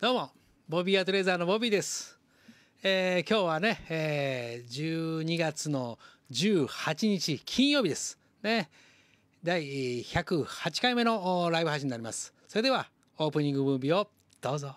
どうも、ボビーアトレーザーのボビーです。えー、今日はね、えー、12月の18日金曜日です。ね。第108回目のライブ配信になります。それでは、オープニングムービーをどうぞ。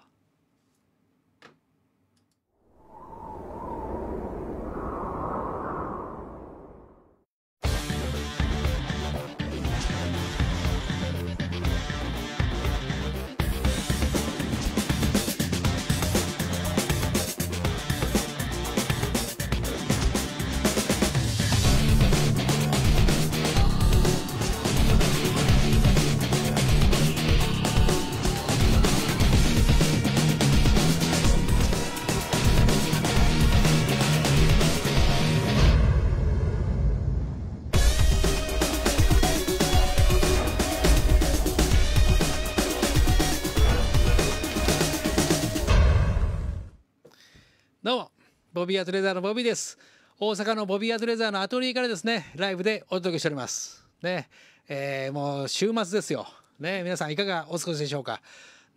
ボビーアトレザーのボビーです。大阪のボビーアトレザーのアトリエからですね、ライブでお届けしております。ね、えー、もう週末ですよ。ね、皆さんいかがお過ごしでしょうか。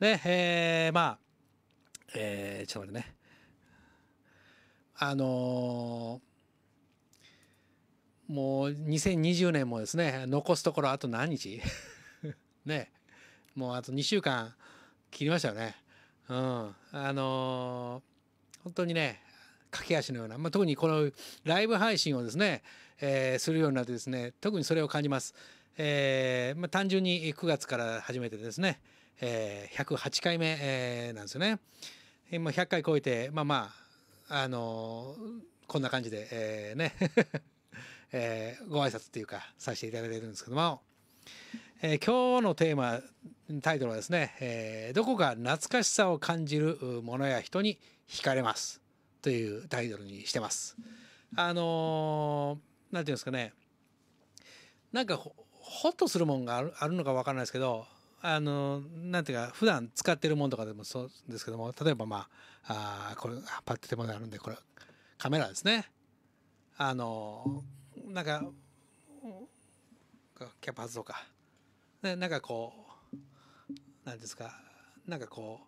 ね、えー、まあ、えー、ちょっと待ってね。あのー、もう2020年もですね、残すところあと何日 ね、もうあと2週間切りましたよね。うん。あのー、本当にね、駆け足のような、まあ、特にこのライブ配信をですね、えー、するようになってですね特にそれを感じます。えーまあ、単純に9月から始めてですね、えー、108回目、えー、なんですよね。今100回超えてまあまああのー、こんな感じで、えー、ね、えー、ご挨拶っていうかさせていただいてるんですけども、えー、今日のテーマタイトルはですね、えー「どこか懐かしさを感じるものや人に惹かれます」というタイトルにしてます。あのー、なんていうんですかねなんかほっとするもんがあるのか分からないですけどあのー、なんていうか普段使ってるもんとかでもそうですけども例えばまああこれパッて手元にあるんでこれカメラですね。あのー、なんかキャパ発動か。ね、なんかこうんですかなんかこ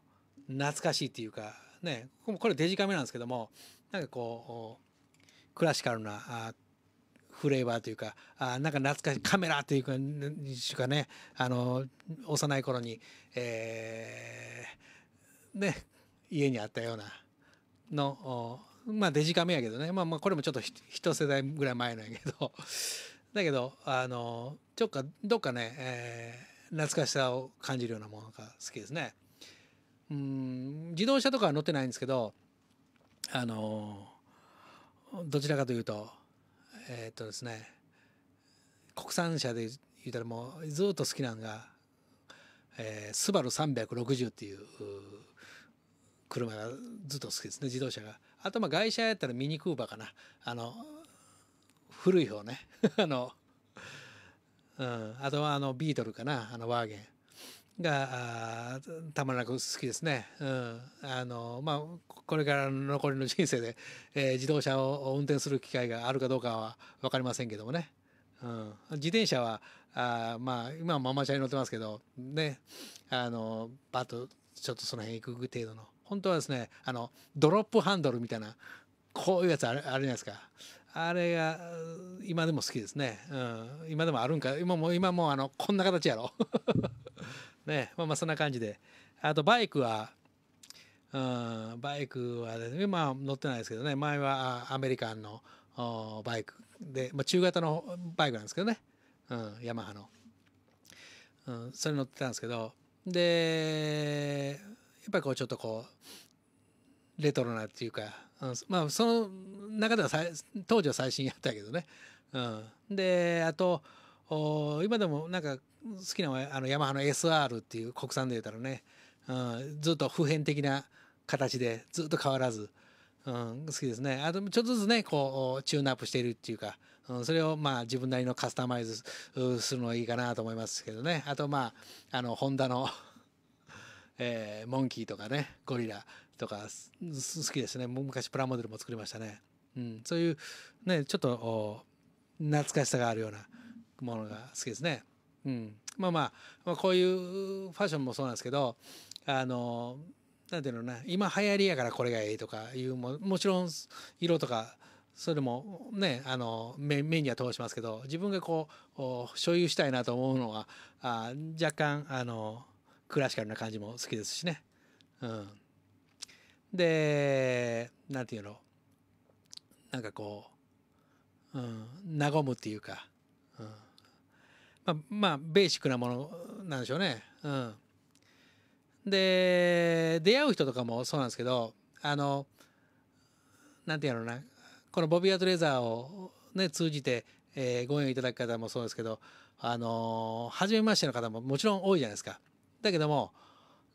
う懐かしいっていうかね、これデジカメなんですけども、なんかこう、クラシカルなフレーバーというか、あなんか懐かしいカメラというか、かね、あの、幼い頃に、えー、ね、家にあったようなの、まあデジカメやけどね、まあまあこれもちょっと一世代ぐらい前なんやけど、だけど、あの、ちょっか、どっかね、えー、懐かしさを感じるようなものが好きですね。うん自動車とかは乗ってないんですけどあのどちらかというとえー、っとですね国産車で言うたらもうずっと好きなのが、えー、スバル360っていう車がずっと好きですね自動車が。あとまあ外車やったらミニクーバーかなあの古い方ね あの、うん、あとはあのビートルかなあのワーゲン。がたまらなく好きですね。うんあのまあ、これから残りの人生で、えー、自動車を運転する機会があるかどうかは分かりませんけどもね。うん、自転車はあまあ今はママチャリ乗ってますけどねあのバッとちょっとその辺行く程度の本当はですねあのドロップハンドルみたいなこういうやつあるじゃないですかあれが今でも好きですね、うん、今でもあるんか今も今もあのこんな形やろねまあまあそんな感じであとバイクはうんバイクはですねまあ乗ってないですけどね前はアメリカンのバイクで、まあ、中型のバイクなんですけどね、うん、ヤマハの、うん、それ乗ってたんですけどでやっぱりこうちょっとこうレトロなっていうか、うん、まあその中では当時は最新やったけどね、うん、であとお今でもなんか好きなあのヤマハの SR っていう国産で言うたらね、うん、ずっと普遍的な形でずっと変わらず、うん、好きですねあとちょっとずつねこうチューンアップしているっていうか、うん、それをまあ自分なりのカスタマイズするのいいかなと思いますけどねあとまああのホンダの えー、モンキーとかねゴリラとか好きですね昔プラモデルも作りましたね、うん、そういうねちょっと懐かしさがあるような。ものが好きですね。うん、まあまあ、まあ、こういうファッションもそうなんですけどあのなんていうのな今流行りやからこれがいいとかいうももちろん色とかそれもねあの目目には通しますけど自分がこう所有したいなと思うのはあ若干あのクラシカルな感じも好きですしね。うん、でなんていうのなんかこう、うん、和むっていうか、うん、まあ、まあ、ベーシックなものなんでしょうね。うん。で、出会う人とかもそうなんですけど、あの、なんていうのな、このボビーアートレーザーをね、通じて、えー、ご縁をいただく方もそうですけど、あの初めましての方ももちろん多いじゃないですか。だけども、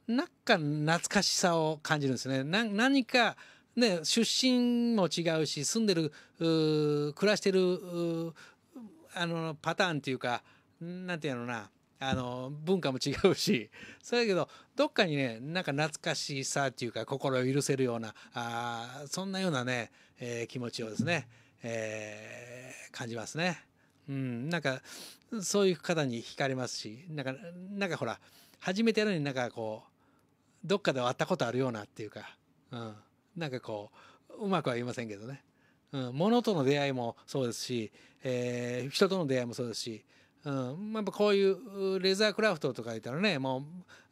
なんか懐かしさを感じるんですね。何か、ね、出身も違うし、住んでる、暮らしてる、あの、パターンっていうか、何て言うのなあの文化も違うしそやけどどっかにねなんか懐かしさっていうか心を許せるようなあそんなようなね、えー、気持ちをですね、えー、感じますね。うん、なんかそういう方に惹かれますしなんかなんかほら初めてやるのになんかこうどっかで会ったことあるようなっていうか、うん、なんかこううまくは言いませんけどね、うん、物との出会いもそうですし、えー、人との出会いもそうですしうん、やっぱこういうレザークラフトとか言ったらねもう、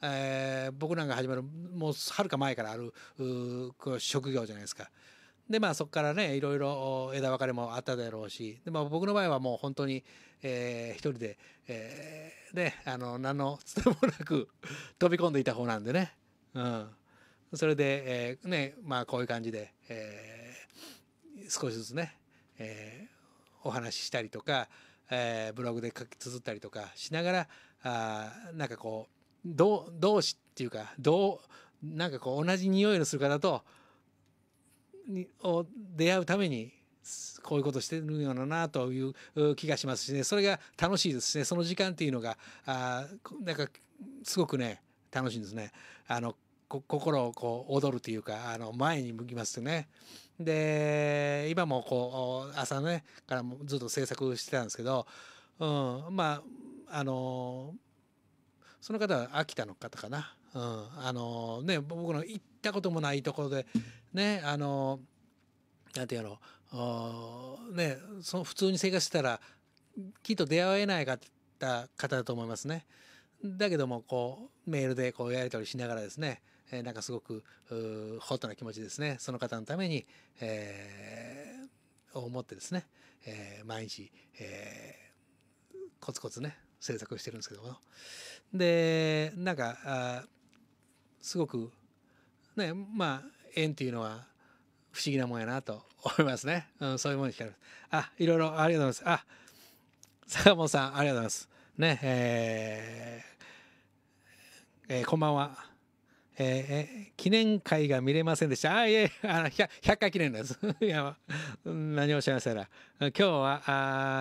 えー、僕なんか始まるもうはるか前からある職業じゃないですか。でまあそこからねいろいろ枝分かれもあっただろうしで、まあ、僕の場合はもう本当に、えー、一人で、えー、ねあの何のつてもなく 飛び込んでいた方なんでね、うん、それで、えー、ねまあこういう感じで、えー、少しずつね、えー、お話ししたりとかえー、ブログで書き綴ったりとかしながらあなんかこう同うしっていうか同なんかこう同じ匂いのする方とにを出会うためにこういうことしてるようななという気がしますしねそれが楽しいですねその時間っていうのがあなんかすごくね楽しいんですねあの心をこう踊るというかあの前に向きますね。で、今もこう、朝ね、からもずっと制作してたんですけど、うん、まあ、あのその方は秋田の方かな。うん、あのね、僕の行ったこともないところで、ね、あのなんてやろう、ね、その普通に生活してたら、きっと出会えないかった方だと思いますね。だけども、こう、メールでこうやり取りしながらですね、えー、なんかすごくホットな気持ちですねその方のために、えー、を思ってですね、えー、毎日、えー、コツコツね制作してるんですけどもでなんかあすごくねまあ縁っていうのは不思議なもんやなと思いますね、うん、そういうもんに光るあいろいろありがとうございますあ坂本さんありがとうございますねえーえー、こんばんは。えー、記念会が見れませんでした。あ、いえ、あの百回記念です。いや、何をおっしゃいましたら、今日は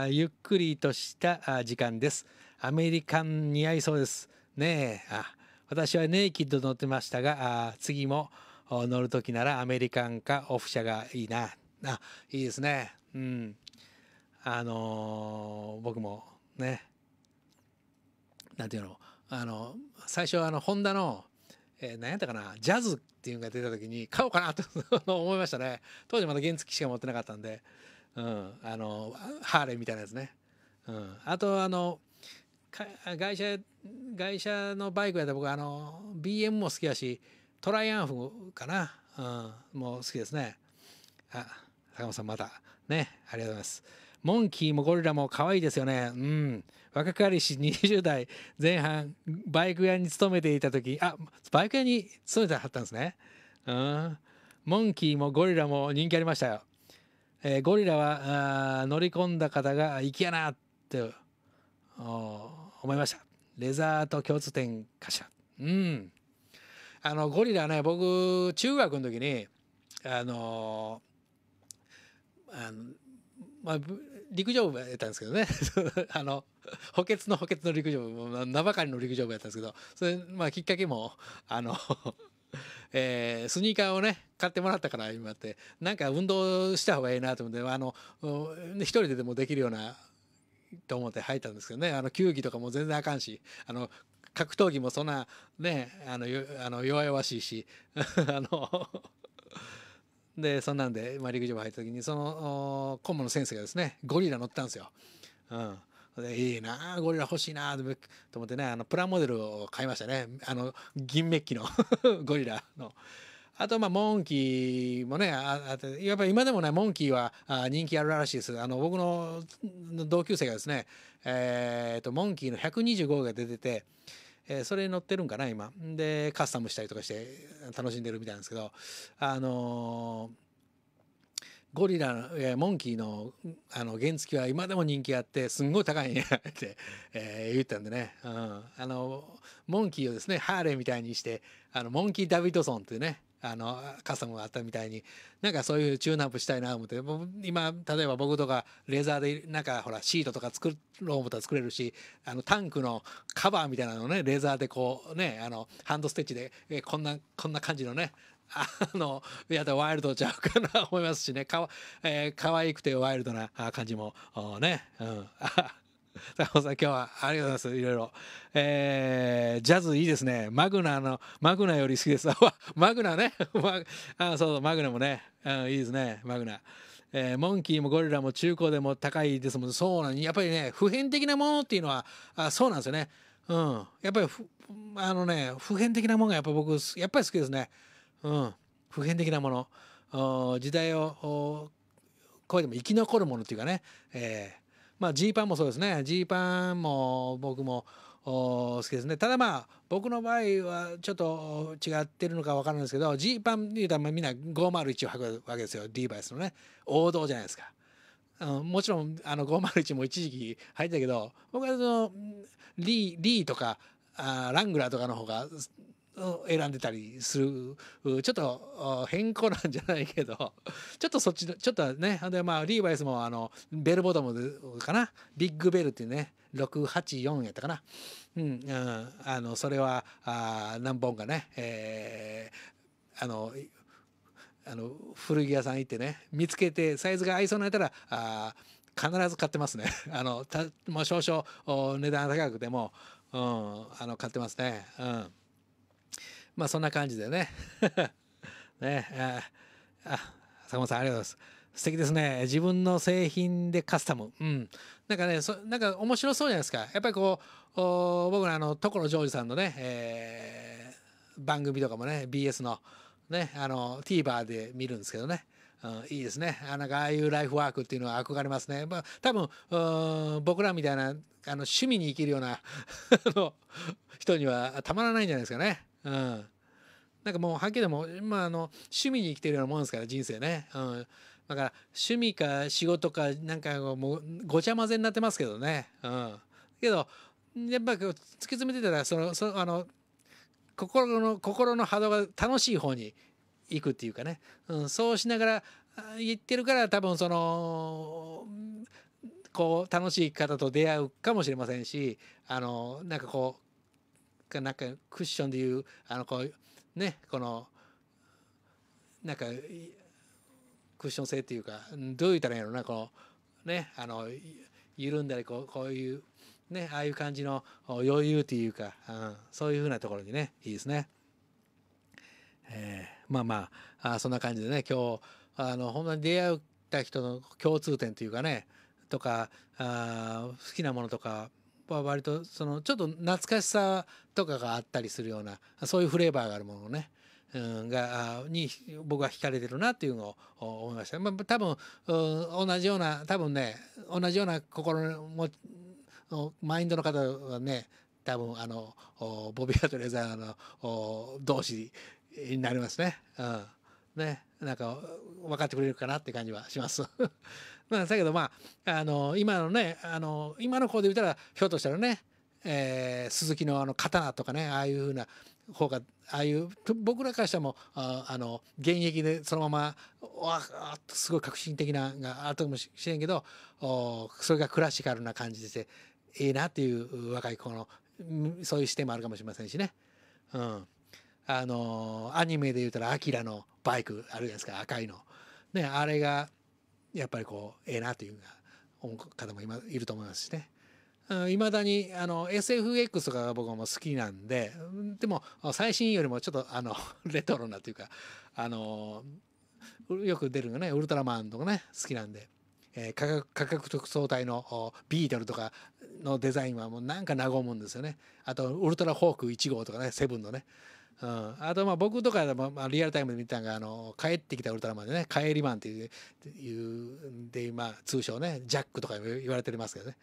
あゆっくりとした時間です。アメリカン似合いそうです。ねえ、あ私はネイキッド乗ってましたが、あ次も乗る時ならアメリカンかオフ車がいいな。あ、いいですね。うん。あのー、僕もね、なんていうの、あの、最初はあの、ホンダの、え何やったかなジャズっていうのが出た時に買おうかなと 思いましたね当時まだ原付しか持ってなかったんで、うん、あのハーレーみたいなやつね、うん、あとあの外車外車のバイクやったら僕あの BM も好きやしトライアンフかな、うん、もう好きですねあ坂本さんまたねありがとうございますモンキーもゴリラも可愛いですよね。うん。若かりし20代前半、バイク屋に勤めていた時、あ、バイク屋に勤めてはったんですね。うん。モンキーもゴリラも人気ありましたよ。えー、ゴリラはあ乗り込んだ方が粋やなって思いました。レザーと共通点かしら。うん。あの、ゴリラね、僕、中学の時に、あのー、あのまあ、陸上部やったんですけどね あの補欠の補欠の陸上部名ばかりの陸上部やったんですけどそれ、まあ、きっかけもあの えー、スニーカーをね買ってもらったから今ってなんか運動した方がいいなと思ってあの一人ででもできるようなと思って入ったんですけどねあの球技とかも全然あかんしあの格闘技もそんなねあのあの弱々しいし あのでそんなんで、まあ、陸上部入った時にそのンボの先生がですねゴリラ乗ったんですよ。うんでいいなゴリラ欲しいなと思ってねあのプラモデルを買いましたねあの銀メッキの ゴリラの。あと、まあ、モンキーもね、ああやっぱり今でもね、モンキーはあ人気あるらしいです。あの、僕の同級生がですね、えー、と、モンキーの125が出てて、えー、それに乗ってるんかな今でカスタムしたりとかして楽しんでるみたいなんですけどあのーゴリラ、えモンキーのあの原付は今でも人気あってすんごい高いんやって、えー、言ったんでね、うん、あのモンキーをですねハーレーみたいにしてあのモンキー・ダビッドソンっていうねあのカスタムがあったみたいになんかそういうチューンアップしたいな思って今例えば僕とかレーザーでなんかほらシートとか作ろう思ったら作れるしあのタンクのカバーみたいなのねレーザーでこうねあのハンドステッチでこんなこんな感じのねあの、やでワイルドちゃうかな思いますしね、かわ、えー、可愛くてワイルドな感じも、ね、うん、坂本さん、今日はありがとうございます。いろいろ。えー、ジャズいいですね。マグナの、マグナより好きです。マグナね。あそうそう、マグナもね、うん。いいですね、マグナ。えー、モンキーもゴリラも中古でも高いですもんそうなんやっぱりね普遍的なものっていうのはあそうなんですよねうんやっぱりあのね普遍的なものがやっぱ僕やっぱり好きですねうん普遍的なもの時代を超えても生き残るものっていうかね、えー、まあ、ジーパンもそうですね。ジーパンも僕も好きですね。ただまあ、僕の場合はちょっと違ってるのかわからないですけど、ジーパンで言うとまあみんな501を履くわけですよ。ディーバイスのね。王道じゃないですか。うん、もちろんあの501も一時期入ってたけど僕はそのリーリーとかあラングラーとかの方が選んでたりするちょっと変更なんじゃないけどちょっとそっちのちょっとねでまあリーバイスもあのベルボトムかなビッグベルっていうね684やったかな、うん、あのそれはあ何本かね、えー、あのあの古着屋さん行ってね見つけてサイズが合いそうなったらあ必ず買ってますね あのたもう少々値段高くても、うん、あの買ってますね。うんまあそんな感じでね ねああ坂本さんありがとうございます素敵ですね自分の製品でカスタムうんなんかねそなんか面白そうじゃないですかやっぱりこう僕らの所ジョージさんのね、えー、番組とかもね BS のねあの TVer で見るんですけどねうん、いいですね。あなんかああいうライフワークっていうのは憧れますね。まあ、多分僕らみたいなあの趣味に生きるような 人にはたまらないんじゃないですかね。うん。なんかもうはっきりでも、まあ、あの趣味に生きてるようなもんですから人生ね。うん、だから趣味か仕事かなんかもうごちゃ混ぜになってますけどね。うん、けどやっぱ突き詰めてたらそのそのあの心の心の波動が楽しい方に行くっていうかね、うん、そうしながら言ってるから多分そのこう楽しい方と出会うかもしれませんしあのなんかこうなんかクッションでいうあのこうねこのなんかクッション性っていうかどう言ったらいいのなこのねあの緩んだりこうこういうねああいう感じの余裕っていうか、うん、そういうふうなところにねいいですね。えー、まあまああそんな感じでね今日あの本当に出会った人の共通点というかねとかあ好きなものとかは割とそのちょっと懐かしさとかがあったりするようなそういうフレーバーがあるものね。うん、がに僕は惹かれてるなっていうのを思いました、まあ、多分、うん、同じような多分ね同じような心のマインドの方はね多分あのボビアとレザーの同士になりますね。うん、ねなんか分かってくれるかなって感じはします。まあ、だけどまああの今のねあの今の子で言ったらひょっとしたらね、えー、鈴木のあの刀とかねああいうふうな方がああいう僕らからしてもああの現役でそのままわっとすごい革新的ながあったかもしれんけどおそれがクラシカルな感じでしていいなっていう若い子のそういう視点もあるかもしれませんしね。うん、あのアニメで言うたら「アキラのバイクあるじゃないですか赤いの。ねあれがやっぱりこうええなというう方も今いると思いますしね。いまだにあの SFX とかが僕も好きなんででも最新よりもちょっとあの レトロなというかあのよく出るのねウルトラマンとかね好きなんで、えー、価格価格特捜隊のビートルとかのデザインはもうなんか和むんですよねあとウルトラホーク1号とかねセブンのねうん、あとまあ僕とかまあリアルタイムで見たのがあの帰ってきたウルトラマンでね「帰りマン」っていうでまあ通称ねジャックとか言われてますけどね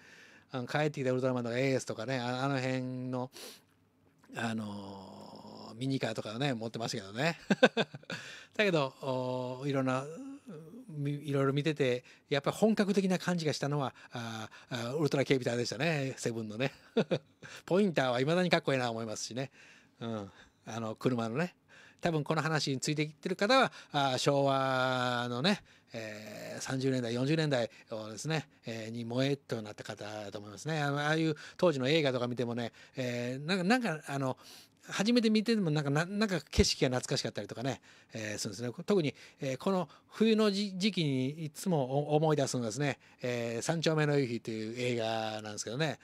あの帰ってきたウルトラマンとかエースとかねあの辺のあのミニカーとかね持ってましたけどね だけどいろんないろいろ見ててやっぱり本格的な感じがしたのはあウルトラ警備隊でしたねセブンのね ポインターはいまだにかっこいいな思いますしねうんあの車のね多分この話についていってる方はあ昭和のね、えー、30年代40年代をですね、えー、に燃えとなった方だと思いますねあのああいう当時の映画とか見てもね、えー、なんかなんかあの初めて見てもなんかなんか景色が懐かしかったりとかね、えー、するんですね特に、えー、この冬の時期にいつも思い出すのがですね「えー、三丁目の夕日」という映画なんですけどね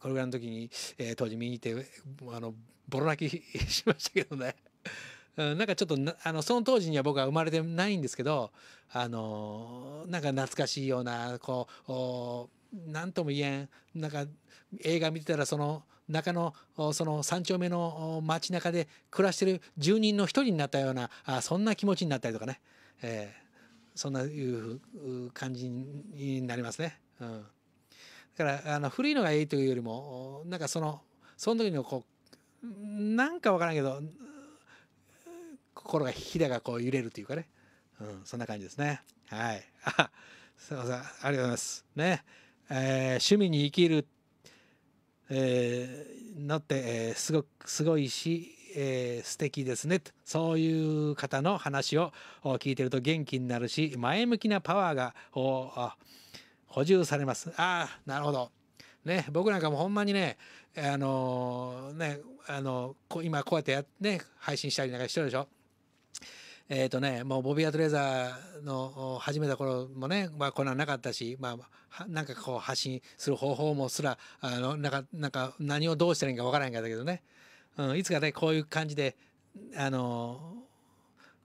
これぐらいの時に、えー、当時見に行ってあのボロ泣きしましたけどね。うん、なんかちょっとあのその当時には僕は生まれてないんですけどあのー、なんか懐かしいようなこう何とも言えんなんか映画見てたらその中のその3丁目の街中で暮らしてる住人の一人になったようなあそんな気持ちになったりとかね、えー、そんないう感じになりますね。うん、だからあの古いのがいいというよりもなんかそのその時のこうなんかわからんけど心がひだがこう揺れるというかね、うん、そんな感じですねはいあすいませんありがとうございますね、えー、趣味に生きる、えー、のって、えー、すごくすごいしえー、素敵ですねそういう方の話を聞いてると元気になるし前向きなパワーが補充されますああなるほどね僕なんかもほんまにねあのねあの今こうやってやね配信したりなんかしてるでしょ。えっ、ー、とね、もうボビー・アトレーザーの始めた頃もね、まあこんなんなかったし、まあ、なんかこう発信する方法もすら、あの、なんか、なんか何をどうしたらいいかわからへんかったけどね、うん、いつかね、こういう感じで、あの、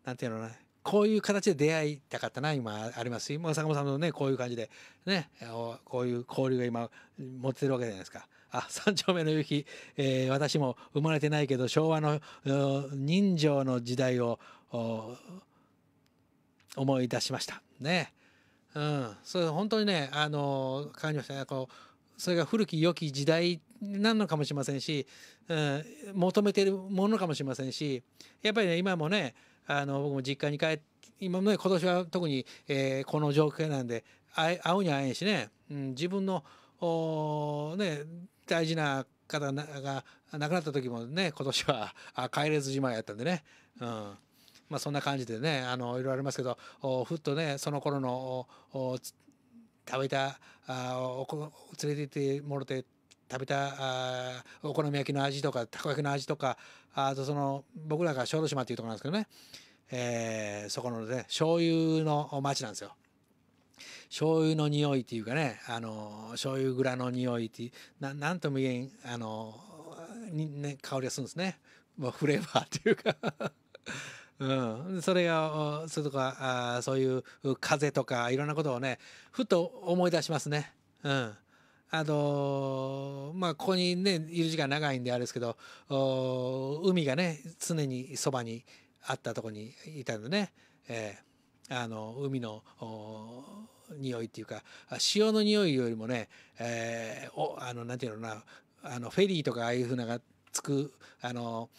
なんていうのね、こういう形で出会いたかったな、今ありますし、坂本さんのね、こういう感じで、ね、こういう交流が今持ってるわけじゃないですか。あ 三丁目の夕日、えー、私も生まれてないけど昭和の人情の時代を思い出しましたねうんそれ本当にねあの感じましたねこうそれが古き良き時代なのかもしれませんし、うん、求めてるものかもしれませんしやっぱりね今もねあの僕も実家に帰って今ね今年は特に、えー、この状況なんで会うに会えんしね、うん、自分のおね大事な方が亡くなった時もね今年は帰れずじまいやったんでね、うんまあ、そんな感じでねあのいろいろありますけどふっとねその頃の食べたあ連れて行ってもろて食べたあお好み焼きの味とかたこ焼きの味とかあとその僕らが小豆島っていうとこなんですけどね、えー、そこのね醤油の町なんですよ。醤油の匂いっていうかねあの醤油蔵の匂いってななんとも言えんあのに、ね、香りがするんですね、まあ、フレーバーっていうか うん、それがそれとかあそういう風とかいろんなことをねふっと思い出しますね。うんあのー、まあここにねいる時間長いんであれですけど海がね常にそばにあったとこにいたのでね、えー、あの海の匂いっていうか塩の匂いよりもね、えー、おあのなんていうのなあのフェリーとかああいうふうながつくあの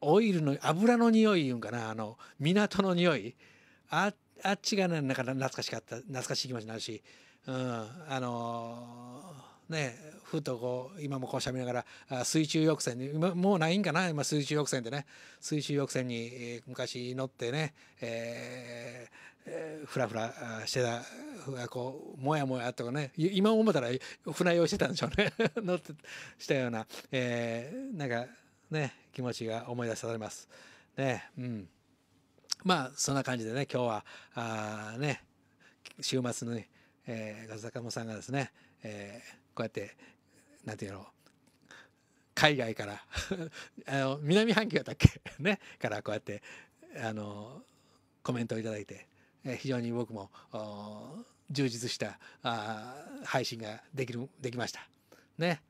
オイルの油の匂いいうんかなあの港の匂いああっちがねなんか懐かしかった懐かしい気持ちになるし、うん、あのー、ねふとこう今もこうしゃべりながら水中浴船に今もうないんかな今水中浴船でね水中浴船に昔乗ってね、えーふらふらしてたこうもやもやとかね今思ったら船酔いしてたんでしょうね 乗ってしたような、えー、なんかね気持ちが思い出されます。ねうん、まあそんな感じでね今日はあね週末に、えー、ガズ坂本さんがですね、えー、こうやってなんていうの海外から あの南半球だったっけ ねからこうやってあのコメントを頂いて非常に僕も充実した配信ができるできました。ね。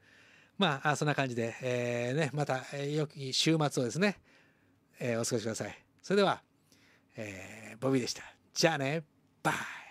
まあそんな感じで、えー、ね、また良き週末をですね、えー、お過ごしください。それでは、えー、ボビーでした。じゃあね、バイ